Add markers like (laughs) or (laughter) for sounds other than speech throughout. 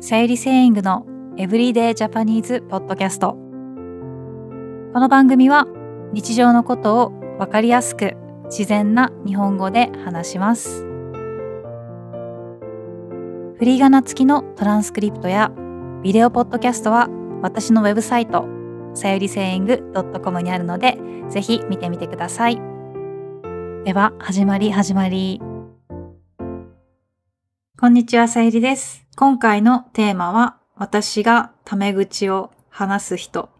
さゆりセイングのエブリデイジャパニーズポッドキャストこの番組は日常のことをわかりやすく自然な日本語で話しますフリーガナ付きのトランスクリプトやビデオポッドキャストは私のウェブサイトさゆりセイング .com にあるのでぜひ見てみてくださいでは始まり始まりこんにちは、さゆりです。今回のテーマは、私がタメ口を話す人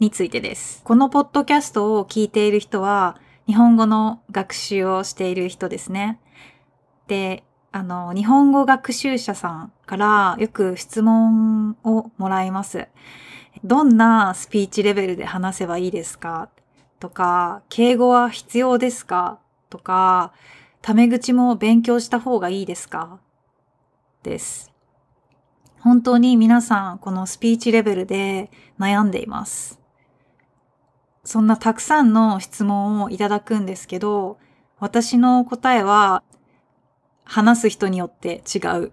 についてです。このポッドキャストを聞いている人は、日本語の学習をしている人ですね。で、あの、日本語学習者さんからよく質問をもらいます。どんなスピーチレベルで話せばいいですかとか、敬語は必要ですかとか、タメ口も勉強した方がいいですかです。本当に皆さん、このスピーチレベルで悩んでいます。そんなたくさんの質問をいただくんですけど、私の答えは、話す人によって違う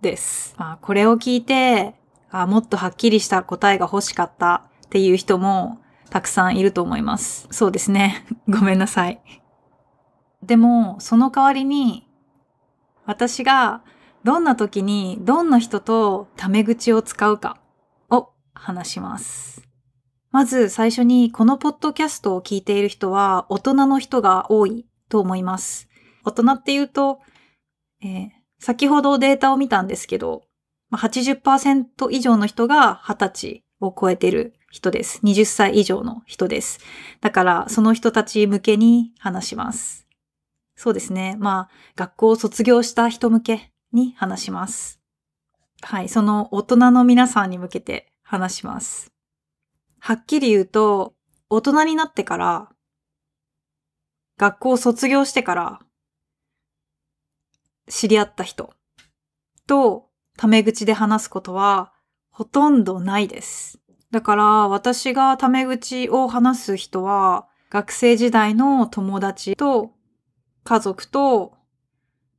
です。まあ、これを聞いてあ、もっとはっきりした答えが欲しかったっていう人もたくさんいると思います。そうですね。ごめんなさい。でも、その代わりに、私がどんな時にどんな人とタメ口を使うかを話します。まず最初にこのポッドキャストを聞いている人は大人の人が多いと思います。大人っていうと、えー、先ほどデータを見たんですけど、80%以上の人が20歳を超えてる人です。20歳以上の人です。だからその人たち向けに話します。そうですね。まあ、学校を卒業した人向けに話します。はい、その大人の皆さんに向けて話します。はっきり言うと、大人になってから、学校を卒業してから、知り合った人とタメ口で話すことはほとんどないです。だから私がタメ口を話す人は学生時代の友達と家族と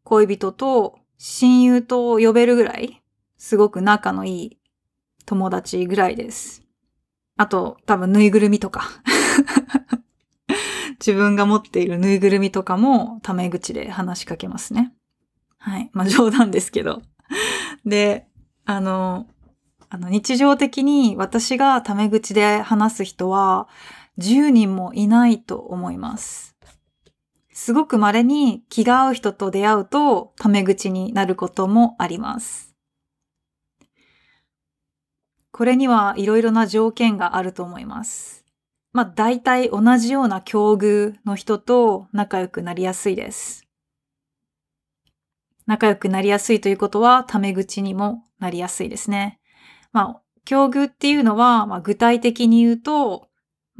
恋人と親友と呼べるぐらい、すごく仲のいい友達ぐらいです。あと、多分ぬいぐるみとか。(laughs) 自分が持っているぬいぐるみとかもタメ口で話しかけますね。はい。まあ冗談ですけど。で、あの、あの日常的に私がタメ口で話す人は10人もいないと思います。すごく稀に気が合う人と出会うと、タメ口になることもあります。これにはいろいろな条件があると思います。まあ大体同じような境遇の人と仲良くなりやすいです。仲良くなりやすいということは、タメ口にもなりやすいですね。まあ、境遇っていうのは、まあ、具体的に言うと、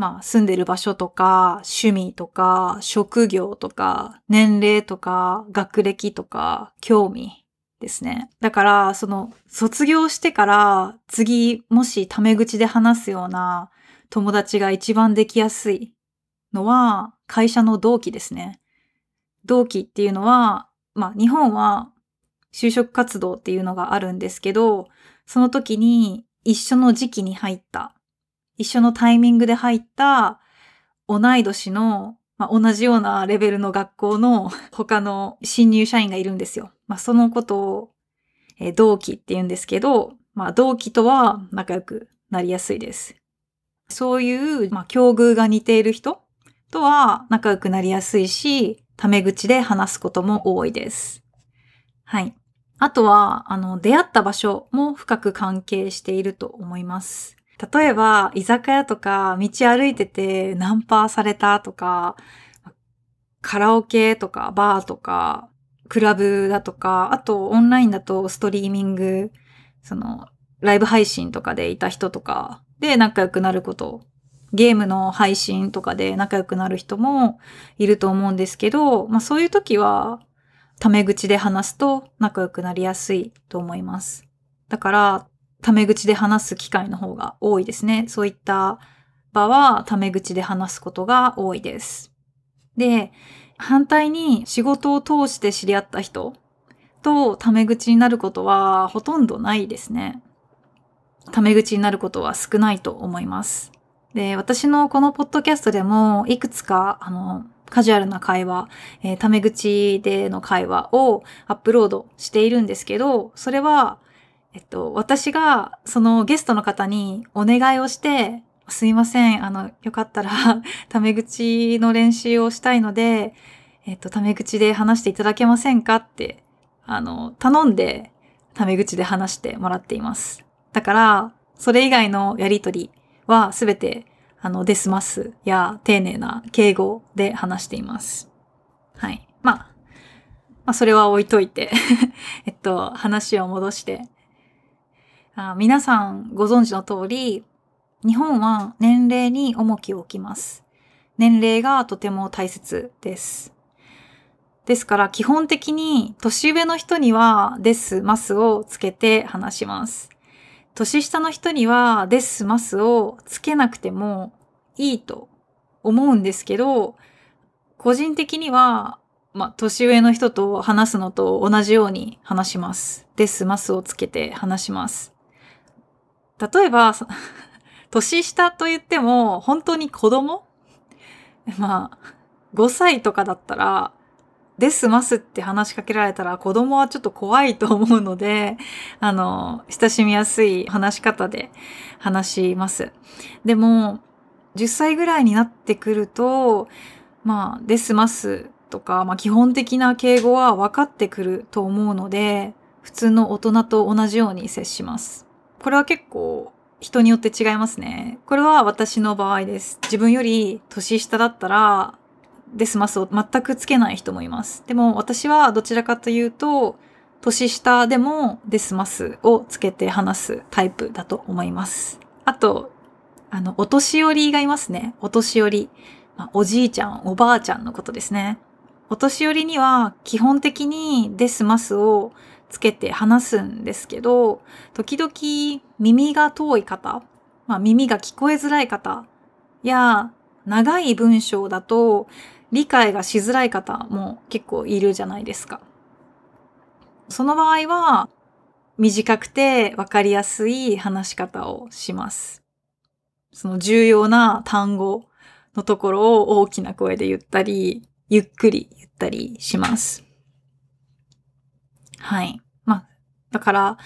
まあ、住んでる場所とか、趣味とか、職業とか、年齢とか、学歴とか、興味ですね。だから、その、卒業してから、次、もしタメ口で話すような友達が一番できやすいのは、会社の同期ですね。同期っていうのは、まあ、日本は就職活動っていうのがあるんですけど、その時に一緒の時期に入った一緒のタイミングで入った同い年の、まあ、同じようなレベルの学校の他の新入社員がいるんですよ。まあ、そのことを、えー、同期って言うんですけど、まあ、同期とは仲良くなりやすいです。そういう、まあ、境遇が似ている人とは仲良くなりやすいし、タメ口で話すことも多いです。はい。あとは、あの、出会った場所も深く関係していると思います。例えば、居酒屋とか、道歩いててナンパされたとか、カラオケとか、バーとか、クラブだとか、あとオンラインだとストリーミング、その、ライブ配信とかでいた人とかで仲良くなること、ゲームの配信とかで仲良くなる人もいると思うんですけど、まあそういう時は、タメ口で話すと仲良くなりやすいと思います。だから、タメ口で話す機会の方が多いですね。そういった場はタメ口で話すことが多いです。で、反対に仕事を通して知り合った人とタメ口になることはほとんどないですね。タメ口になることは少ないと思います。で、私のこのポッドキャストでもいくつかあのカジュアルな会話、えー、タメ口での会話をアップロードしているんですけど、それはえっと、私がそのゲストの方にお願いをして、すいません、あの、よかったら (laughs) タメ口の練習をしたいので、えっと、タメ口で話していただけませんかって、あの、頼んで、タメ口で話してもらっています。だから、それ以外のやりとりはすべて、あの、デスマスや丁寧な敬語で話しています。はい。まあ、まあ、それは置いといて (laughs) えっと、話を戻して、あ皆さんご存知の通り、日本は年齢に重きを置きます。年齢がとても大切です。ですから基本的に年上の人にはです、ますをつけて話します。年下の人にはです、ますをつけなくてもいいと思うんですけど、個人的には、まあ、年上の人と話すのと同じように話します。です、ますをつけて話します。例えば、(laughs) 年下と言っても、本当に子供まあ、5歳とかだったら、ですますって話しかけられたら子供はちょっと怖いと思うので、あの、親しみやすい話し方で話します。でも、10歳ぐらいになってくると、まあ、ですますとか、まあ基本的な敬語は分かってくると思うので、普通の大人と同じように接します。これは結構人によって違いますね。これは私の場合です。自分より年下だったら、デスマスを全くつけない人もいます。でも私はどちらかというと、年下でもデスマスをつけて話すタイプだと思います。あと、あの、お年寄りがいますね。お年寄り。まあ、おじいちゃん、おばあちゃんのことですね。お年寄りには基本的にデスマスをつけて話すんですけど、時々耳が遠い方、まあ、耳が聞こえづらい方や、長い文章だと理解がしづらい方も結構いるじゃないですか。その場合は、短くて分かりやすい話し方をします。その重要な単語のところを大きな声で言ったり、ゆっくり言ったりします。はい。まあ、だから、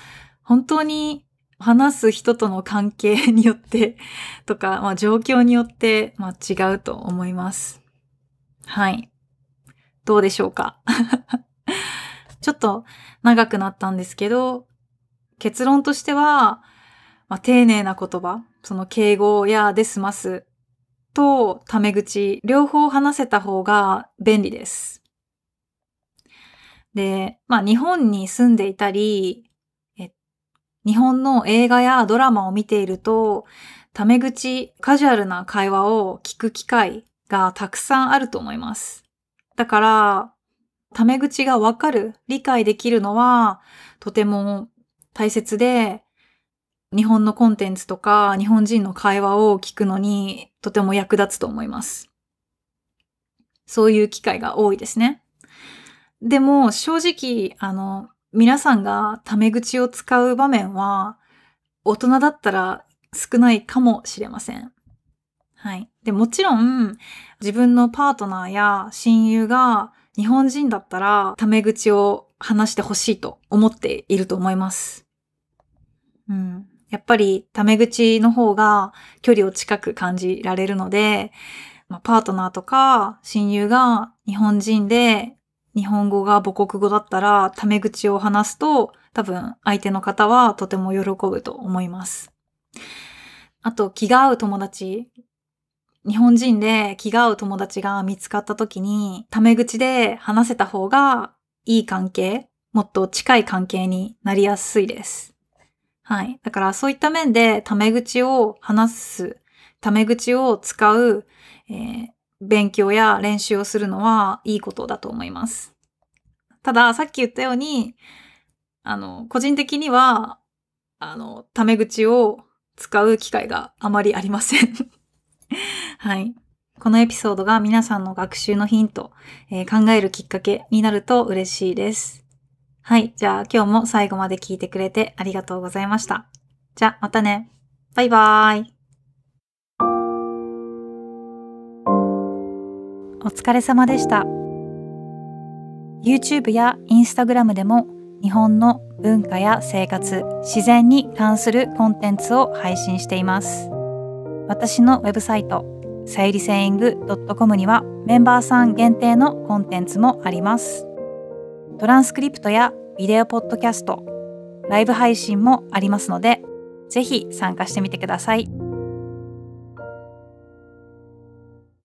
本当に話す人との関係によって (laughs) とか、まあ、状況によって、まあ、違うと思います。はい。どうでしょうか (laughs) ちょっと長くなったんですけど、結論としては、まあ、丁寧な言葉、その敬語やで済ますとタメ口、両方話せた方が便利です。で、まあ日本に住んでいたり、日本の映画やドラマを見ていると、タメ口、カジュアルな会話を聞く機会がたくさんあると思います。だから、タメ口がわかる、理解できるのは、とても大切で、日本のコンテンツとか日本人の会話を聞くのにとても役立つと思います。そういう機会が多いですね。でも正直、あの、皆さんがタメ口を使う場面は、大人だったら少ないかもしれません。はい。で、もちろん、自分のパートナーや親友が日本人だったら、タメ口を話してほしいと思っていると思います。うん。やっぱり、タメ口の方が距離を近く感じられるので、まあ、パートナーとか親友が日本人で日本語が母国語だったら、タメ口を話すと、多分相手の方はとても喜ぶと思います。あと、気が合う友達。日本人で気が合う友達が見つかった時に、タメ口で話せた方がいい関係、もっと近い関係になりやすいです。はい。だからそういった面でタメ口を話す、タメ口を使う、えー、勉強や練習をするのはいいことだと思います。ただ、さっき言ったように、あの、個人的には、あの、タメ口を使う機会があまりありません (laughs) はい。このエピソードが皆さんの学習のヒント、えー、考えるきっかけになると嬉しいです。はい。じゃあ今日も最後まで聞いてくれてありがとうございました。じゃあまたね。バイバーイ。お疲れ様でした。YouTube や Instagram でも日本の文化や生活、自然に関するコンテンツを配信しています。私のウェブサイト、さゆりセイング .com にはメンバーさん限定のコンテンツもあります。トランスクリプトやビデオポッドキャスト、ライブ配信もありますので、ぜひ参加してみてください。